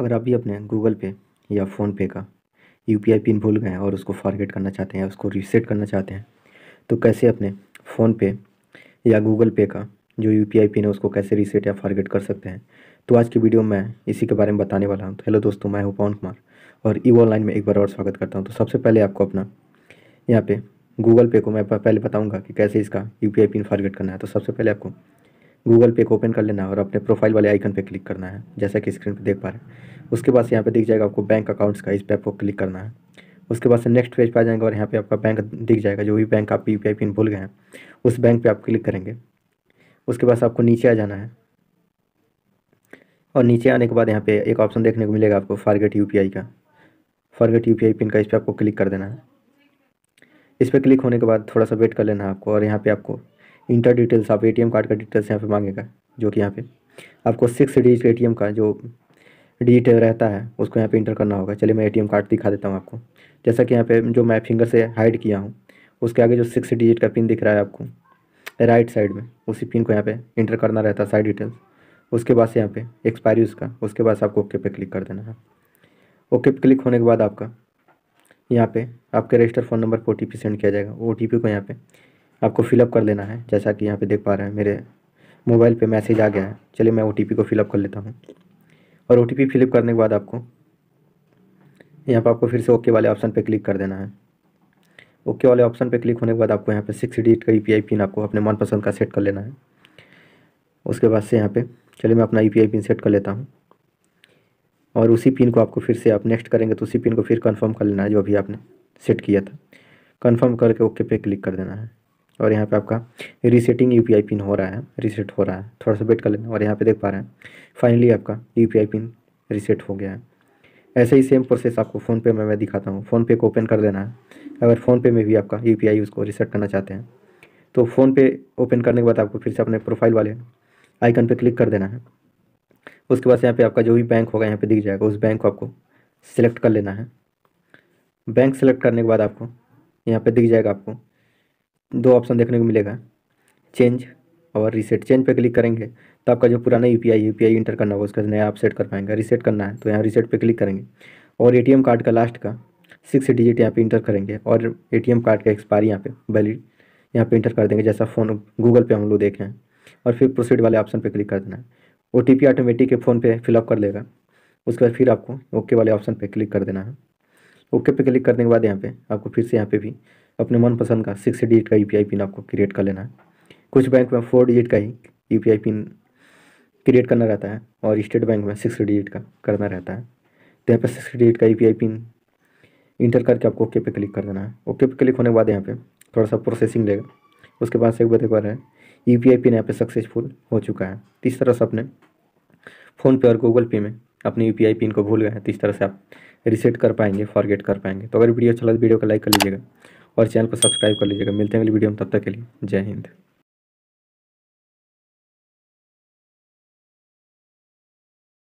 अगर आप भी अपने गूगल पे या फ़ोनपे का यू पी आई पिन भूल गए हैं और उसको फॉरगेट करना चाहते हैं उसको रीसेट करना चाहते हैं तो कैसे अपने फ़ोनपे या गूगल पे का जो यू पी आई पिन है उसको कैसे रीसेट या फॉरगेट कर सकते हैं तो आज की वीडियो में इसी के बारे में बताने वाला हूँ तो हेलो दोस्तों मैं हूँ पवन कुमार और ई e ऑनलाइन में एक बार और स्वागत करता हूँ तो सबसे पहले आपको अपना यहाँ पे गूगल पे को मैं पहले बताऊँगा कि कैसे इसका U P I pin forget करना है तो सबसे पहले आपको गूगल पे को ओपन कर लेना है और अपने प्रोफाइल वाले आइकन पे क्लिक करना है जैसा कि स्क्रीन पे देख पा रहे हैं उसके बाद यहाँ पे दिख जाएगा आपको बैंक अकाउंट्स का इस पे आपको क्लिक करना है उसके बाद से नेक्स्ट पेज पर आ जाएंगे और यहाँ पे आपका बैंक दिख जाएगा जो भी बैंक आप यू पिन भूल गए हैं उस बैंक पर आप क्लिक करेंगे उसके बाद आपको नीचे आ जाना है और नीचे आने के बाद यहाँ पे एक ऑप्शन देखने को मिलेगा आपको फारगेट यू का फारगेट यू पिन का इस पर आपको क्लिक कर देना है इस पर क्लिक होने के बाद थोड़ा सा वेट कर लेना है आपको और यहाँ पे आपको इंटर डिटेल्स आप एटीएम कार्ड का डिटेल्स यहाँ पे मांगेगा जो कि यहाँ पे आपको सिक्स डिजिट एटीएम का जो डिजिट रहता है उसको यहाँ पे इंटर करना होगा चलिए मैं एटीएम कार्ड दिखा देता हूँ आपको जैसा कि यहाँ पे जो मैं फिंगर से हाइड किया हूँ उसके आगे जो सिक्स डिजिट का पिन दिख रहा है आपको राइट साइड में उसी पिन को यहाँ पे इंटर करना रहता है साइड डिटेल्स उसके बाद से यहाँ पे एक्सपायरी उसका उसके बाद आपको ओके पे क्लिक कर देना है ओके पे क्लिक होने के बाद आपका यहाँ पे आपके रजिस्टर फ़ोन नंबर पर ओ सेंड किया जाएगा ओ को यहाँ पे आपको फिलअप कर लेना है जैसा कि यहाँ पे देख पा रहे हैं मेरे मोबाइल पे मैसेज आ गया है चलिए मैं ओ को फिलअप कर लेता हूँ और ओ टी फिलअप करने के बाद आपको यहाँ पर आपको फिर से ओके वाले ऑप्शन पर क्लिक कर देना है ओके वाले ऑप्शन पर क्लिक होने के बाद आपको यहाँ पर सिक्स डिजिट का यू e पिन आपको अपने मनपसंद का सेट कर लेना है उसके बाद से यहाँ पर चलिए मैं अपना यू पिन सेट कर लेता हूँ और उसी पिन को आपको फिर से आप नेक्स्ट करेंगे तो उसी पिन को फिर कंफर्म कर लेना है जो अभी आपने सेट किया था कंफर्म करके ओके पे क्लिक कर देना है और यहाँ पे आपका रीसेटिंग यू पिन हो रहा है रीसेट हो रहा है थोड़ा सा वेट कर लेना और यहाँ पे देख पा रहे हैं फाइनली आपका यू पिन रीसेट हो गया है ऐसे ही सेम प्रोसेस आपको फ़ोनपे में मैं दिखाता हूँ फ़ोनपे को ओपन कर देना है अगर फ़ोनपे में भी आपका यू पी उसको रीसेट करना चाहते हैं तो फ़ोनपे ओपन करने के बाद आपको फिर से अपने प्रोफाइल वाले आइकन पर क्लिक कर देना है उसके बाद यहाँ पर आपका जो भी बैंक होगा यहाँ पर दिख जाएगा उस बैंक को आपको सिलेक्ट कर लेना है बैंक सेलेक्ट करने के बाद आपको यहाँ पर दिख जाएगा आपको दो ऑप्शन देखने को मिलेगा चेंज और रीसेट चेंज पे क्लिक करेंगे तो आपका जो पुराना U P I U P I enter करना होगा उसका नया आप सेट कर पाएंगे रीसेट करना है तो यहाँ रीसेट पे क्लिक करेंगे और ए टी एम कार्ड का लास्ट का सिक्स डिजिट यहाँ पे इंटर करेंगे और ए टी एम कार्ड का एक्सपायरी यहाँ पे वैलिड यहाँ पे इंटर कर देंगे जैसा फ़ोन गूगल पे हम लोग देखे हैं और फिर प्रोसीड वाले ऑप्शन पर क्लिक कर देना है O T P automatic PhonePe fill up कर लेगा उसके बाद फिर आपको ओके वाले ऑप्शन पर क्लिक कर देना है ओके पे क्लिक करने के बाद यहाँ पे आपको फिर से यहाँ पे भी अपने मनपसंद का सिक्स डिजिट का यू पिन आपको क्रिएट कर लेना है कुछ बैंक में फोर डिजिट का ही यू पिन क्रिएट करना रहता है और स्टेट बैंक में सिक्स डिजिट का करना रहता है तो यहाँ पर सिक्स डिजिट का यू पिन इंटर करके आपको ओके पे क्लिक कर देना है ओके पे क्लिक होने के बाद यहाँ पे थोड़ा सा प्रोसेसिंग लेगा उसके बाद से एक बार एक बार है यू पी आई पिन यहाँ पे सक्सेसफुल हो चुका है तो इस तरह से अपने फ़ोन पे और गूगल पे में अपने यू पी आई पिन को भूल गए हैं तो इस तरह से आप रिसेट कर पाएंगे फॉरगेट कर पाएंगे तो अगर वीडियो अच्छा लगे वीडियो को लाइक कर लीजिएगा और चैनल को सब्सक्राइब कर लीजिएगा मिलते हैं अगली वीडियो में तब तक के लिए जय हिंद